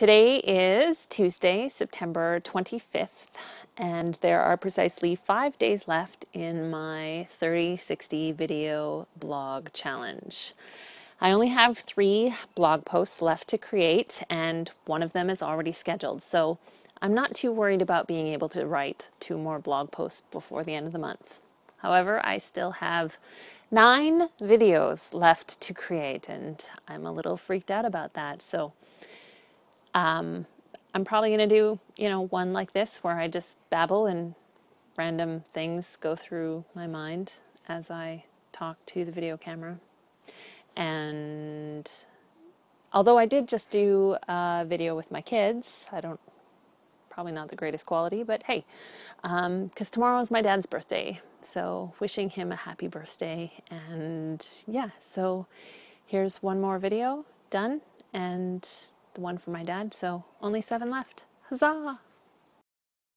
Today is Tuesday, September 25th, and there are precisely five days left in my 3060 video blog challenge. I only have three blog posts left to create, and one of them is already scheduled, so I'm not too worried about being able to write two more blog posts before the end of the month. However, I still have nine videos left to create, and I'm a little freaked out about that, so um, I'm probably going to do, you know, one like this where I just babble and random things go through my mind as I talk to the video camera. And although I did just do a video with my kids, I don't, probably not the greatest quality, but hey, because um, tomorrow is my dad's birthday. So wishing him a happy birthday. And yeah, so here's one more video done. And the one for my dad, so only seven left. Huzzah!